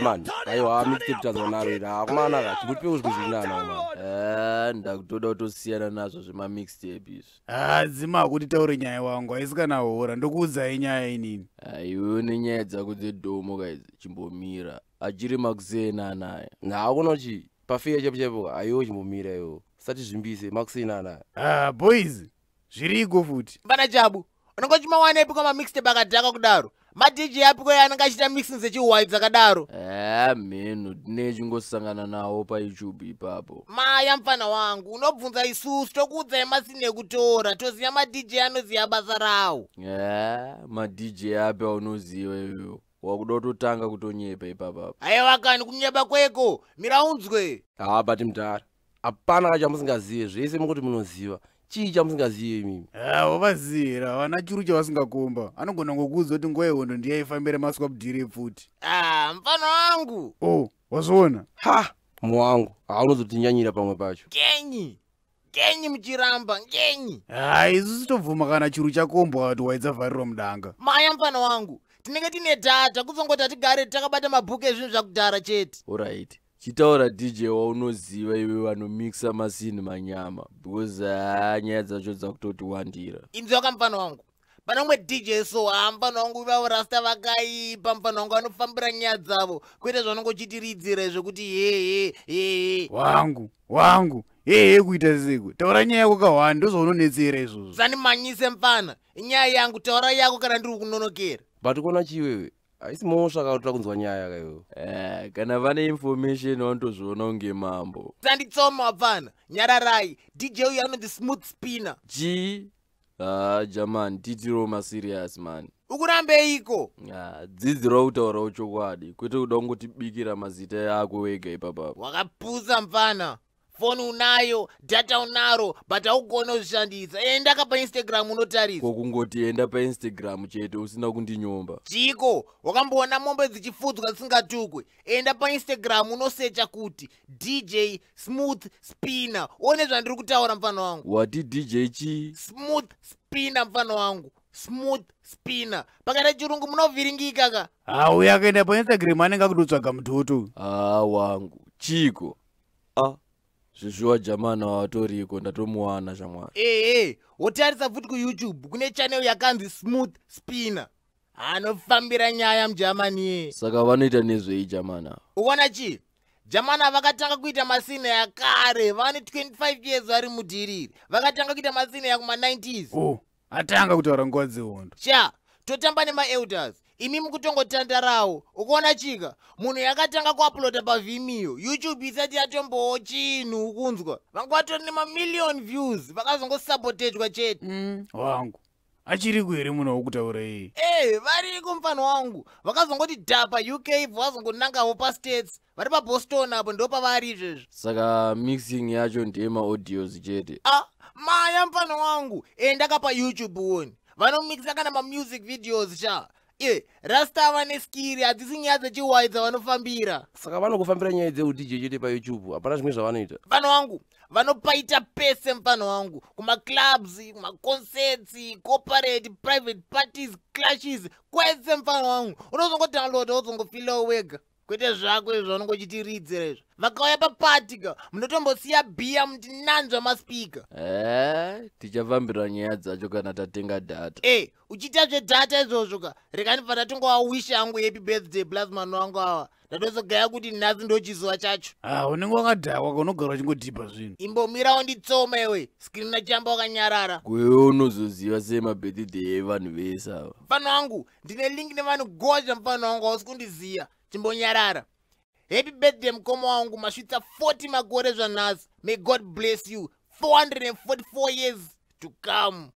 mani aiwa mixtapetazonaro ira akumana zatikuti peuzikuzinanao ndakutoda kutosiyana nazvo zvemamixtape izvi hadzima ah, akuti taure nyaya wangu aisikana hora ndokuudzai nyaya inini aiwo nenyaya dzako dzedhomo kaidzi chimbomira achiri makuseina anaya nhaakuna kuchi pafeya chapo chaipo aiwo chimbomira iwo sati zvimbise makuseina anaya ah boys zviriko futi mbana chabu unongochimawanaipi kwamamixtape akadhaka kudaro madj apiko yaanenge achiita mixing dzechihwai dzakadaro ha eh, mhino tinei chingosangana nawo payoutube ipapo maya mufana wangu unobvunza isusu tokuudza emasini ekutora toziva madj anoziva basa rawo ha eh, madj api aunoziva iyo wakuda kutotanga kutonyepa ipapapo aiwa kani kunyepa kweko mirawunzwe ha bati mudhara hapana kachamusingazivi zvese mukuti munoziva chii chamusingaziye imimi ah, wavazira vana chiru chavasingakomba anogona ngokuudza kuti nguva ihondo ndiyaifambire maswa kudhiri futi ah, mufano wangu o wazoona ha muwangu haunozotinyanyira pamwe pacho kenyi kenyi muchiramba ngenyi haizu ah, sitobvuma kana chiru chakombwa kuti waidzavharirwa mudanga maya mufano wangu tinenge tine data kufangoti hatigare takabata mabhuku ezvinhu zvakudhara chete orit chitaura dj waunoziva ive vanomisa masini manyama because haa nyaya dzacho dzakutotiwandira inzwa kamufana wangu pana umwe dj so hamufana wangu vavarasta vakaipa mufana wangu vanofambira nyaya dzavo kwete zvaunongochitiridzira zvekuti hehe hehe wangu wangu hehe kuita seko taura nyaya yako kahwani ndozvaunonetsera izvozvo sanimanyise mfana nyaya yangu taura yako kana ndiri kunonokera but kona chiwewe aisimosva akatora kunzwa nyaya kaiwo eh, kana vane information vanotozviona kunge mambo sanditsoma wapfana nyararai dj uyu ano the smooth spinner g ha uh, german titiro maserious man ukurambeiko dzidziro kutaurawo chokwadi kwete kuda kungotibikira mazita ako wega ipapapo wakapusa mfana foni unayo data unaro but haugona uzvishandisa enda ka painstagram unotarisa kokungoti enda painstagram chete usina kundinyomba chiko wakamboona mombe dzichifudzwa dzisingatukwe enda painstagram unosecha kuti dj smooth spinner uone zvandiri kutaura mufano wangu wati dj chii smooth spinner mufano wangu smooth spinner pakaita chirungu munovhiringikaka hauya kaenda painstagram anenge akutotsvaga mututu haa wangu chiko zvizviwa jamana watoriko ndatomuwana zvamwari ehe wotarisa futi kuyoutube kune chanel yakanzi smooth spinner anofambira nyaya mujamani ye saka vanoita nezvei jamana ukaona chii jamana vakatanga kuita masine yakare vane 25 years vari mudhiriri vakatanga kuita masine yakuma90s oh, atanga kutaura nguva dzehondo cha totamba nemaelders imi mukutongotandarawo ukuona chika munhu yakatanga kuaploda pavimiyo youtube isati yatombowo chinhu ukunzwa vangu vatori nemamiliyoni views vakazongosapotedzwa chete mm. wangu achiri ku here munhu wokutaura iyi ee eh, variko mufano wangu vakazongoti dhapa uk bva vazongonangawo pastates vari paboston apo ndo pavari izvezvi saka mixing yacho ndeyemaaudios chete a ah, maya mufano wangu endakapa youtube uoni vanomixa kana mamusic videos chaa iye eh, rastava neskiri hadzisi nyaya dzechihwai dzavanofambira saka vanokufambira nyaya dzeudj chete payoutube hapana zvimwe zvavanoita mfano wangu vanopaita pese mfano wangu kumaclubs kumaconcerts corporate private parties clashes kwese mfano wangu unozongodownloada wozongofilawo wega kwete zvako izvo vanongochitiridzira izvo vakauya papati ka munotombosiya bhiya mutinanzva maspika ee eh, tichafambira nyaya dzacho kana tatenga data e eh, uchiita zvedhata izvozvo ka rekanibva ratongoawishi angu yepi birthday plasman wangu awa ndatozogaya kuti nhasi ndochizuva chacho ah unenge wakadhakwa kaunogara uchingodhipa zvinhu imbomira wonditsoma iwe skrini nachiyamba wakanyarara kwewe unozoziva semabirthday evanhu vese ava mfano wangu ndine link nevanhu gozha mfano wangu ausi kundiziya timbonyarara happy birthday mukoma wangu masvitsa 40 makore zvanhasi may god bless you 444 years to come